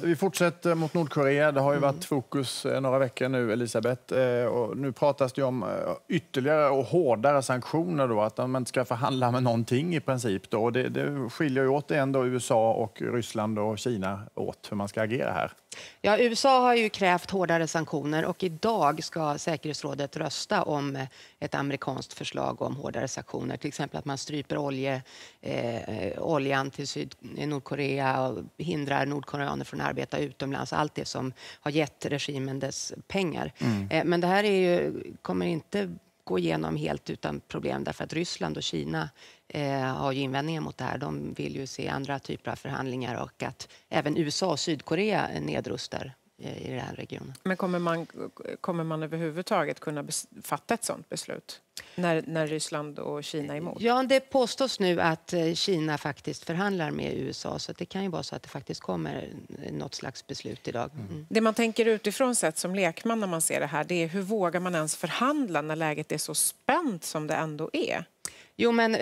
Vi fortsätter mot Nordkorea. Det har ju mm. varit fokus eh, några veckor nu, Elisabeth. Eh, och nu pratas det om eh, ytterligare och hårdare sanktioner, då, att man inte ska förhandla med någonting i princip. Då. det, det skiljer ju återigen då USA, och Ryssland och Kina åt hur man ska agera här. Ja, USA har ju krävt hårdare sanktioner och idag ska säkerhetsrådet rösta om ett amerikanskt förslag om hårdare sanktioner, till exempel att man stryper olje, eh, oljan till Syd Nordkorea och hindrar nordkoreaner från arbeta utomlands, allt det som har gett regimen dess pengar. Mm. Eh, men det här ju, kommer inte gå igenom helt utan problem därför att Ryssland och Kina eh, har ju invändningar mot det här. De vill ju se andra typer av förhandlingar och att även USA och Sydkorea nedrustar. Eh, i den här regionen. Men kommer man, kommer man överhuvudtaget kunna fatta ett sådant beslut när, när Ryssland och Kina är emot? Ja, det påstås nu att eh, Kina faktiskt förhandlar med USA så det kan ju vara så att det faktiskt kommer eh, något slags beslut idag. Mm. mm. Det man tänker utifrån sett som lekman när man ser det här det är hur vågar man ens förhandla när läget är så spänt som det ändå är? Jo, men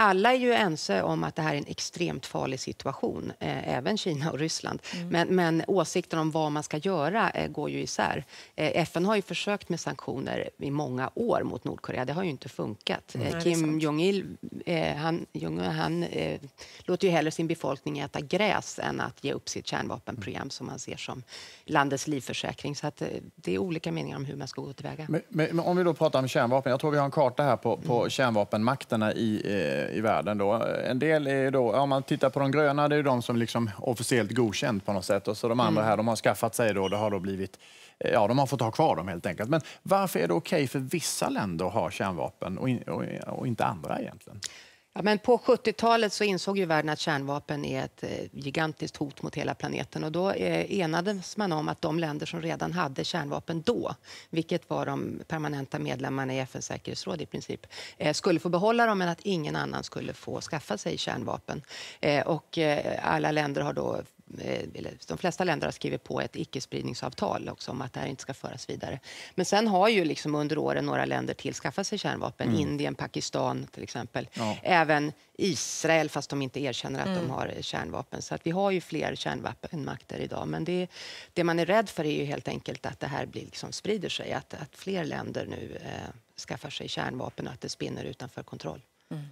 alla är ju ense om att det här är en extremt farlig situation, eh, även Kina och Ryssland. Mm. Men, men åsikten om vad man ska göra eh, går ju isär. Eh, FN har ju försökt med sanktioner i många år mot Nordkorea. Det har ju inte funkat. Mm. Eh, Kim Jong-Il eh, han, Jung, han eh, låter ju hellre sin befolkning äta gräs än att ge upp sitt kärnvapenprogram som man ser som landets livförsäkring. Så att, det är olika meningar om hur man ska gå tillväga. Men, men, om vi då pratar om kärnvapen. Jag tror vi har en karta här på, på mm. kärnvapenmakterna i Eh, i världen. Då. Eh, en del är då, om man tittar på de gröna, det är de som liksom officiellt godkänt på något sätt. Och så de andra mm. här, de har skaffat sig då, det har då blivit eh, Ja, de har fått ha kvar dem helt enkelt. Men varför är det okej okay för vissa länder att ha kärnvapen och, in, och, och inte andra egentligen? Ja, men på 70-talet så insåg ju världen att kärnvapen är ett eh, gigantiskt hot mot hela planeten och då eh, enades man om att de länder som redan hade kärnvapen då, vilket var de permanenta medlemmarna i FNs säkerhetsråd i princip, eh, skulle få behålla dem men att ingen annan skulle få skaffa sig kärnvapen. Och alla länder har då Eh, de flesta länder har skrivit på ett icke-spridningsavtal också om att det här inte ska föras vidare. Men sen har ju liksom under åren några länder till skaffat sig kärnvapen. Mm. Indien, Pakistan till exempel. Ja. Även Israel, fast de inte erkänner att mm. de har kärnvapen. Så att vi har ju fler kärnvapenmakter idag. Men det, det, man är rädd för är ju helt enkelt att det här blir, liksom, sprider sig. Att, att fler länder nu eh, skaffar sig kärnvapen och att det spinner utanför kontroll. Mm.